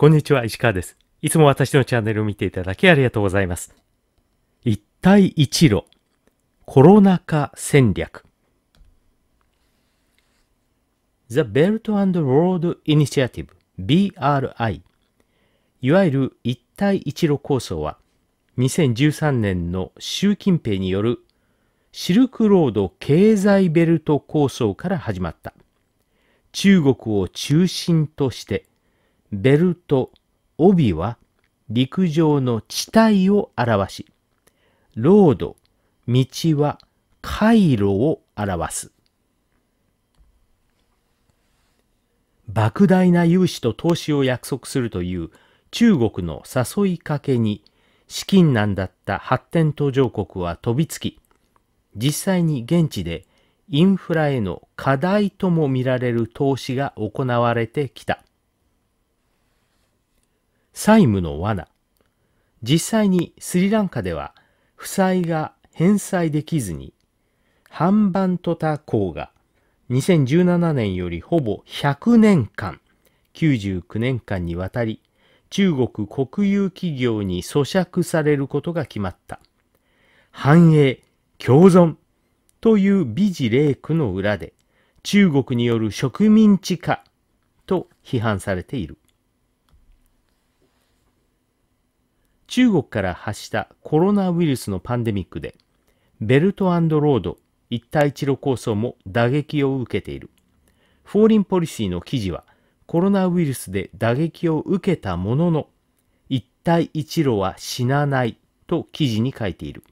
こんにちは、石川です。いつも私のチャンネルを見ていただきありがとうございます。一帯一路、コロナ禍戦略。The Belt and Road Initiative, BRI。いわゆる一帯一路構想は、2013年の習近平によるシルクロード経済ベルト構想から始まった。中国を中心として、ベルト、帯は陸上の地帯を表し、ロード、道は回路を表す。莫大な融資と投資を約束するという中国の誘いかけに資金難だった発展途上国は飛びつき、実際に現地でインフラへの課題とも見られる投資が行われてきた。債務の罠。実際にスリランカでは負債が返済できずに、ハンバントタ港が2017年よりほぼ100年間、99年間にわたり、中国国有企業に咀嚼されることが決まった。繁栄、共存という美辞麗句の裏で、中国による植民地化と批判されている。中国から発したコロナウイルスのパンデミックで、ベルトロード、一帯一路構想も打撃を受けている。フォーリンポリシーの記事は、コロナウイルスで打撃を受けたものの、一帯一路は死なないと記事に書いている。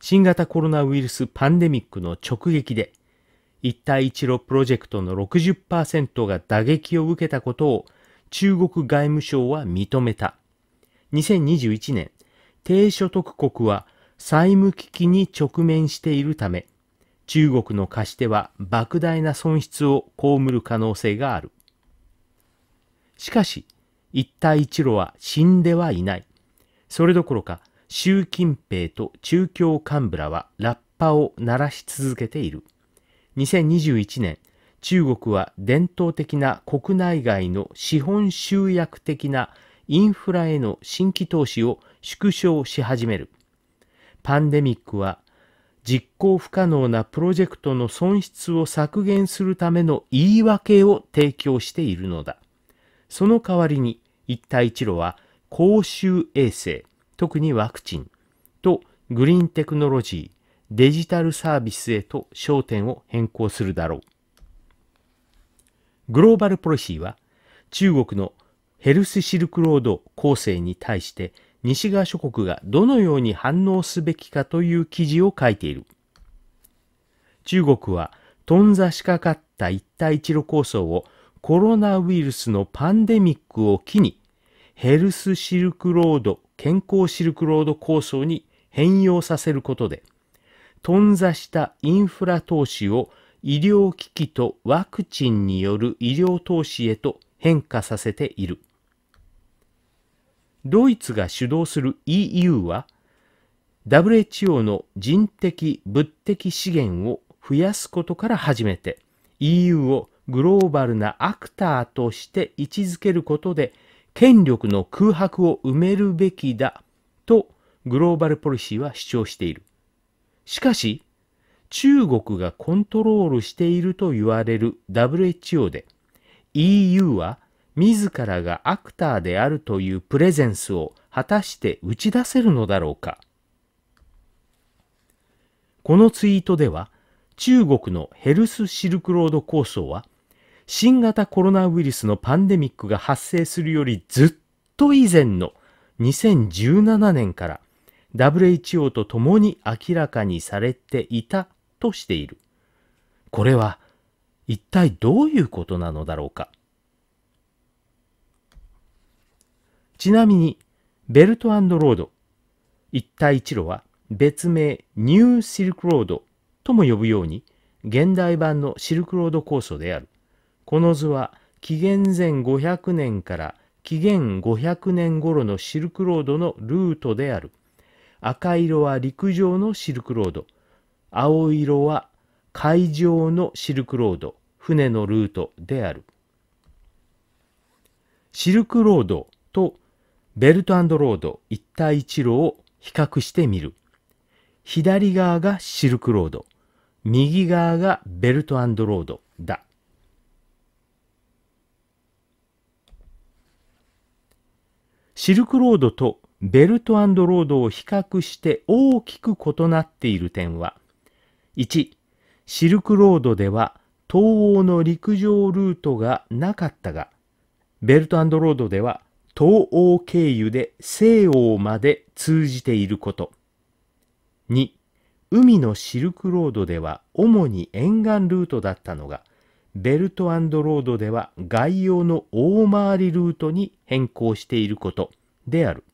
新型コロナウイルスパンデミックの直撃で、一帯一路プロジェクトの60%が打撃を受けたことを中国外務省は認めた。2021年、低所得国は債務危機に直面しているため、中国の貸し手は莫大な損失を被る可能性がある。しかし、一帯一路は死んではいない。それどころか、習近平と中共幹部らはラッパを鳴らし続けている。2021年、中国は伝統的な国内外の資本集約的なインフラへの新規投資を縮小し始める。パンデミックは実行不可能なプロジェクトの損失を削減するための言い訳を提供しているのだ。その代わりに一帯一路は公衆衛生、特にワクチンとグリーンテクノロジー、デジタルサービスへと焦点を変更するだろう。グローバルポリシーは中国のヘルスシルクロード構成に対して西側諸国がどのように反応すべきかという記事を書いている。中国は頓挫しかかった一帯一路構想をコロナウイルスのパンデミックを機にヘルスシルクロード健康シルクロード構想に変容させることで頓挫したインフラ投資を医療機器とワクチンによる医療投資へと変化させている。ドイツが主導する EU は WHO の人的物的資源を増やすことから始めて EU をグローバルなアクターとして位置づけることで権力の空白を埋めるべきだとグローバルポリシーは主張している。しかし中国がコントロールしていると言われる WHO で EU は自らがアクターであるというプレゼンスを果たして打ち出せるのだろうかこのツイートでは中国のヘルスシルクロード構想は新型コロナウイルスのパンデミックが発生するよりずっと以前の2017年から WHO と共に明らかにされていたとしている。これは一体どういうことなのだろうか。ちなみに、ベルトロード、一帯一路は別名ニューシルクロードとも呼ぶように、現代版のシルクロード構想である。この図は紀元前500年から紀元500年頃のシルクロードのルートである。赤色は陸上のシルクロード、青色は海上のシルクロード、船のルートである。シルクロードとベルトロード一帯一路を比較してみる。左側がシルクロード、右側がベルトロードだ。シルクロードとベルトロードを比較して大きく異なっている点は、1、シルクロードでは東欧の陸上ルートがなかったが、ベルトロードでは東欧経由で西欧まで通じていること。2、海のシルクロードでは主に沿岸ルートだったのが、ベルトロードでは外洋の大回りルートに変更していることである。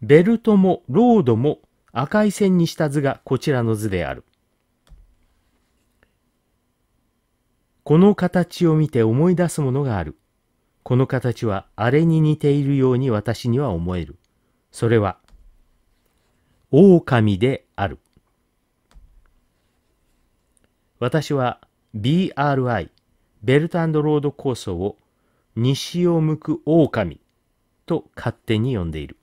ベルトもロードも赤い線にした図がこちらの図である。この形を見て思い出すものがある。この形はあれに似ているように私には思える。それは、狼である。私は BRI、ベルトロード構想を西を向く狼と勝手に呼んでいる。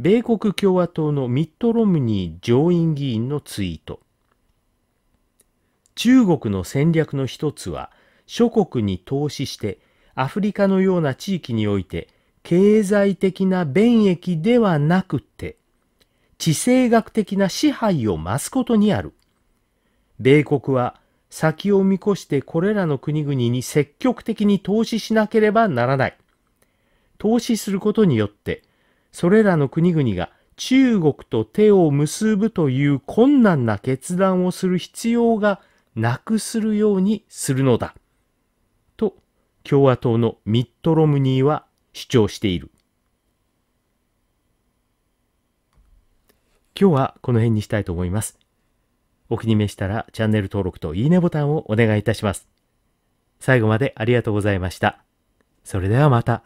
米国共和党のミット・ロムニー上院議員のツイート中国の戦略の一つは諸国に投資してアフリカのような地域において経済的な便益ではなくて地政学的な支配を増すことにある米国は先を見越してこれらの国々に積極的に投資しなければならない。投資することによってそれらの国々が中国と手を結ぶという困難な決断をする必要がなくするようにするのだ。と共和党のミット・ロムニーは主張している。今日はこの辺にしたいと思います。お気に召したらチャンネル登録といいねボタンをお願いいたします。最後までありがとうございました。それではまた。